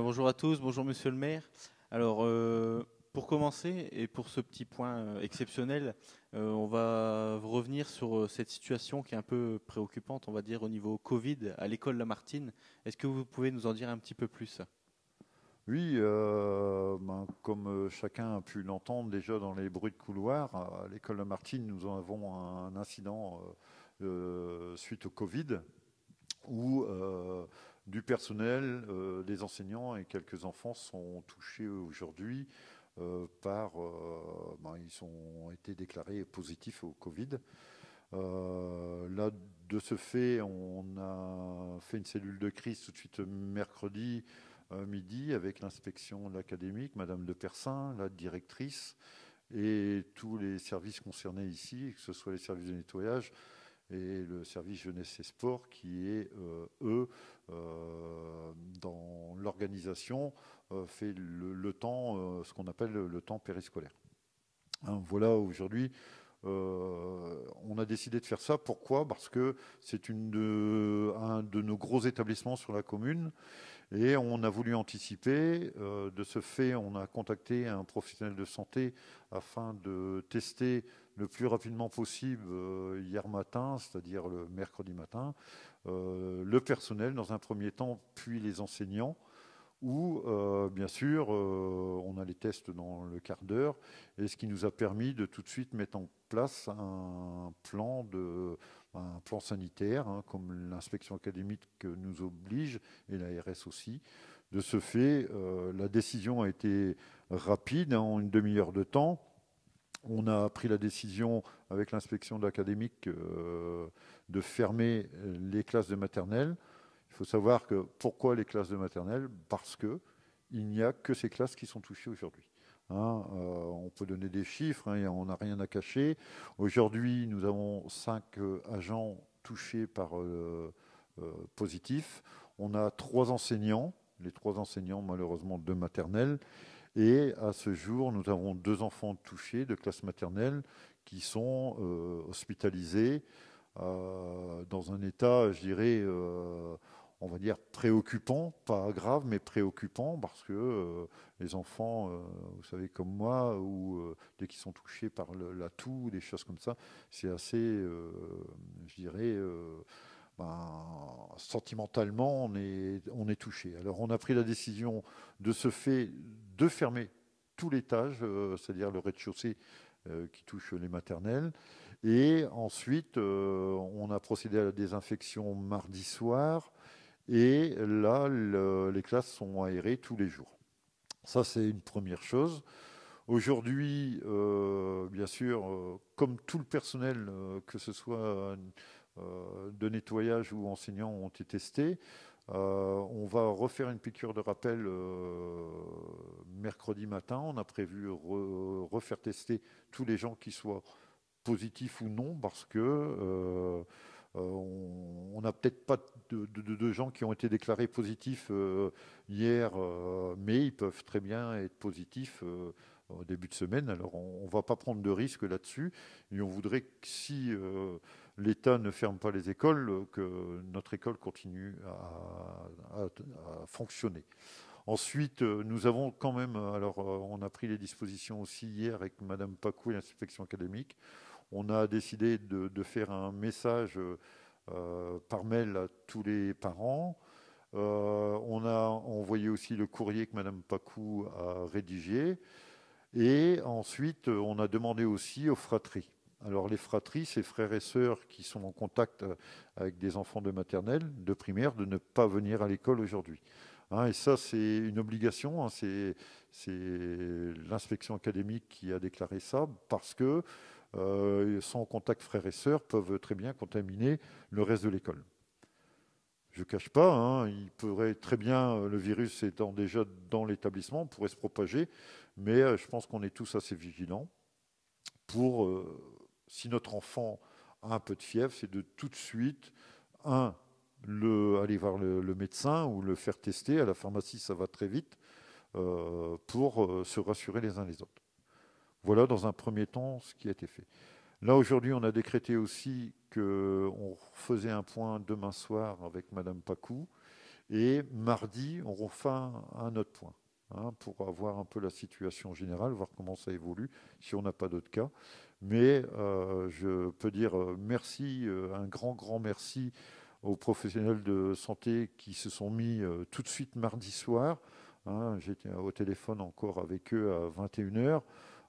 bonjour à tous, bonjour monsieur le maire. Alors, euh, pour commencer, et pour ce petit point euh, exceptionnel, euh, on va revenir sur cette situation qui est un peu préoccupante, on va dire, au niveau Covid à l'école Lamartine. Est-ce que vous pouvez nous en dire un petit peu plus oui, ben, comme chacun a pu l'entendre déjà dans les bruits de couloir, à l'école Lamartine, nous avons un incident suite au Covid où du personnel, euh, des enseignants et quelques enfants sont touchés aujourd'hui euh, par. Euh, ben, ils ont été déclarés positifs au Covid. là, de ce fait, on a fait une cellule de crise tout de suite mercredi midi avec l'inspection académique, Madame de Persin, la directrice, et tous les services concernés ici, que ce soit les services de nettoyage, et le service jeunesse et sport qui est, euh, eux, euh, dans l'organisation, euh, fait le, temps, ce qu'on appelle le temps périscolaire. Hein, voilà aujourd'hui. on a décidé de faire ça. Pourquoi Parce que c'est de, un de nos gros établissements sur la commune et on a voulu anticiper. de ce fait, on a contacté un professionnel de santé afin de tester le plus rapidement possible euh, hier matin, c'est-à-dire le mercredi matin, euh, le personnel dans un premier temps, puis les enseignants, où euh, bien sûr on a les tests dans le quart d'heure, et ce qui nous a permis de tout de suite mettre en place un plan, de, un plan sanitaire, hein, comme l'inspection académique nous oblige, et la RS aussi. De ce fait, la décision a été rapide, hein, en une demi-heure de temps on a pris la décision avec l'inspection de l'académique euh, de fermer les classes de maternelle. Il faut savoir que pourquoi les classes de maternelle Parce que il n'y a que ces classes qui sont touchées aujourd'hui. Hein. Euh, on peut donner des chiffres, hein, on n'a rien à cacher. Aujourd'hui, nous avons cinq euh, agents touchés par positif. On a trois enseignants, les trois enseignants malheureusement de maternelle, et à ce jour, nous avons deux enfants touchés de classe maternelle qui sont euh, hospitalisés euh, dans un état, je dirais, euh, on va dire préoccupant, pas grave, mais préoccupant, parce que les enfants, vous savez, comme moi, ou dès qu'ils sont touchés par l'atout, la toux, des choses comme ça, c'est assez, je dirais, ben, sentimentalement, on est, on est touché. Alors, on a pris la décision de ce fait de fermer tout l'étage, euh, c'est-à-dire le rez-de-chaussée euh, qui touche les maternelles. Et ensuite, euh, on a procédé à la désinfection mardi soir. Et là, les classes sont aérées tous les jours. Ça, c'est une première chose. Aujourd'hui, bien sûr, comme tout le personnel, que ce soit euh, de nettoyage ou enseignants ont été testés. Euh, on va refaire une piqûre de rappel euh, mercredi matin. On a prévu refaire tester tous les gens qui soient positifs ou non, parce que on n'a peut-être pas de, gens qui ont été déclarés positifs hier, mais ils peuvent très bien être positifs au début de semaine. Alors on ne va pas prendre de risque là-dessus. Et on voudrait que si l'État ne ferme pas les écoles, que notre école continue à, fonctionner. Ensuite, nous avons quand même, alors euh, on a pris les dispositions aussi hier avec Madame Pacou et l'inspection académique, on a décidé de, faire un message euh, par mail à tous les parents. Euh, on a envoyé aussi le courrier que Madame Pacou a rédigé. Et ensuite, on a demandé aussi aux fratries alors les fratries, ces frères et sœurs qui sont en contact euh, avec des enfants de maternelle, de primaire, de ne pas venir à l'école aujourd'hui. Hein, et ça, c'est une obligation. Hein, c'est l'inspection académique qui a déclaré ça parce que euh, sans contact frères et sœurs peuvent très bien contaminer le reste de l'école. Je ne cache pas, hein, il pourrait très bien, euh, le virus étant déjà dans l'établissement, pourrait se propager, mais je pense qu'on est tous assez vigilants pour si notre enfant a un peu de fièvre, c'est de tout de suite, un, aller voir le, médecin ou le faire tester. À la pharmacie, ça va très vite euh, pour euh, se rassurer les uns les autres. Voilà dans un premier temps ce qui a été fait. Là, aujourd'hui, on a décrété aussi qu'on faisait un point demain soir avec Madame Pacou. Et mardi, on refait un autre point. Hein, pour avoir un peu la situation générale, voir comment ça évolue, si on n'a pas d'autres cas. Mais euh, je peux dire euh, merci, euh, un grand, grand merci aux professionnels de santé qui se sont mis tout de suite mardi soir. Hein, j'étais au téléphone encore avec eux à 21h.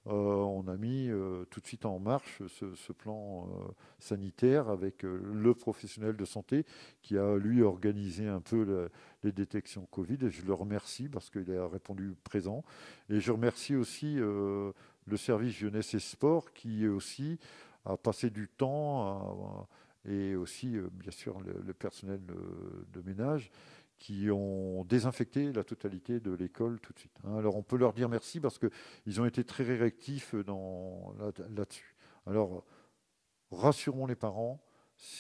Euh, on a mis euh, tout de suite en marche ce, plan euh, sanitaire avec le professionnel de santé qui a, lui, organisé un peu les détections Covid. Et je le remercie parce qu'il a répondu présent. Et je remercie aussi le service jeunesse et sport qui aussi a passé du temps et aussi bien sûr le personnel de ménage qui ont désinfecté la totalité de l'école tout de suite. Hein. Alors on peut leur dire merci parce qu'ils ont été très réactifs là-dessus. Alors rassurons les parents,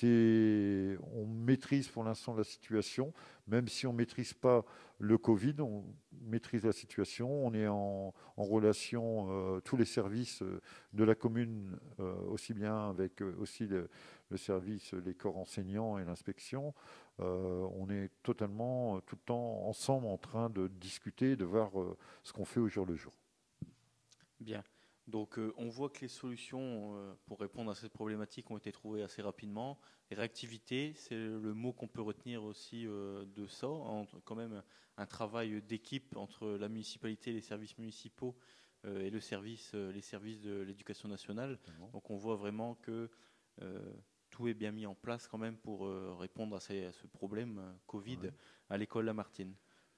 on maîtrise pour l'instant la situation, même si on ne maîtrise pas le Covid, on, maîtrise la situation. On est en, relation, euh, tous les services euh, de la commune, euh, aussi bien avec aussi le, service, les corps enseignants et l'inspection. on est totalement, tout le temps, ensemble en train de discuter, de voir ce qu'on fait au jour le jour. Bien. Donc euh, on voit que les solutions euh, pour répondre à cette problématique ont été trouvées assez rapidement. Et réactivité, c'est le mot qu'on peut retenir aussi euh, de ça. quand même un travail d'équipe entre la municipalité, les services municipaux et les services de l'éducation nationale. Donc on voit vraiment que tout est bien mis en place quand même pour répondre à, ce problème Covid à l'école Lamartine.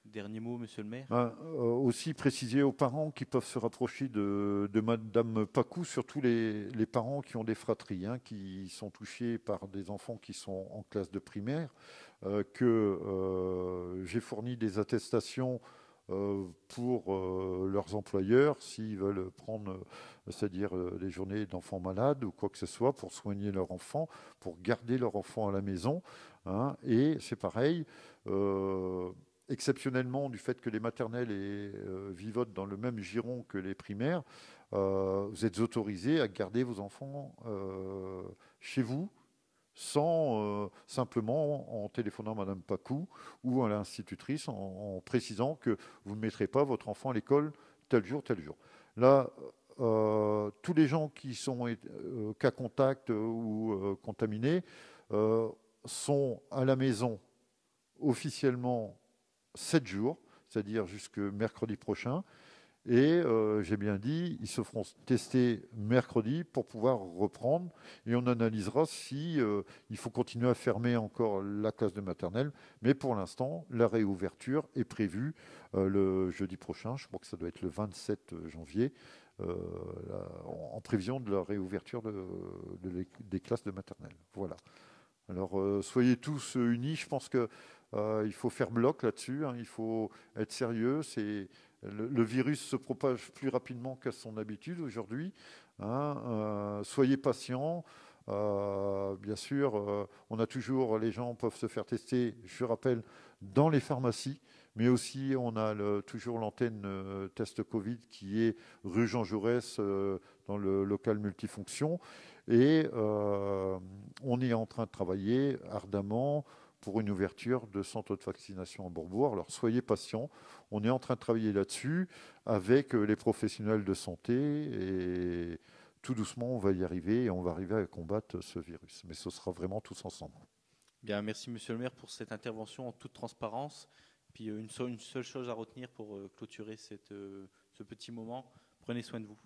Dernier mot, monsieur le maire. Ah, euh, aussi préciser aux parents qui peuvent se rapprocher de, Madame Pacou, surtout les, parents qui ont des fratries, hein, qui sont touchés par des enfants qui sont en classe de primaire, euh, que euh, j'ai fourni des attestations pour leurs employeurs s'ils veulent prendre, c'est-à-dire des journées d'enfants malades ou quoi que ce soit pour soigner leur enfant, pour garder leur enfant à la maison. Hein, et c'est pareil exceptionnellement du fait que les maternelles et, euh, vivotent dans le même giron que les primaires, euh, vous êtes autorisé à garder vos enfants euh, chez vous sans simplement en téléphonant à Madame Pacou ou à l'institutrice en, précisant que vous ne mettrez pas votre enfant à l'école tel jour, tel jour. Là, tous les gens qui sont cas contact ou contaminés sont à la maison officiellement 7 jours, c'est-à-dire jusque mercredi prochain. Et euh, j'ai bien dit, ils se feront tester mercredi pour pouvoir reprendre et on analysera si euh, il faut continuer à fermer encore la classe de maternelle. Mais pour l'instant, la réouverture est prévue euh, le jeudi prochain. Je crois que ça doit être le 27 janvier, en prévision de la réouverture des classes de maternelle. Voilà. Alors soyez tous unis. Je pense que euh, il faut faire bloc là-dessus, hein. il faut être sérieux. Le, virus se propage plus rapidement qu'à son habitude aujourd'hui. Hein. Euh, soyez patients. Euh, bien sûr, on a toujours, les gens peuvent se faire tester, je rappelle, dans les pharmacies, mais aussi on a toujours l'antenne test Covid qui est rue Jean Jaurès dans le local multifonction. Et on est en train de travailler ardemment pour une ouverture de centre de vaccination à Bourbourg. Alors soyez patients, on est en train de travailler là-dessus avec euh, les professionnels de santé et tout doucement on va y arriver et on va arriver à combattre ce virus. Mais ce sera vraiment tous ensemble. Bien, merci Monsieur le maire pour cette intervention en toute transparence. Puis euh, une seule, une seule chose à retenir pour euh, clôturer cette, ce petit moment, prenez soin de vous.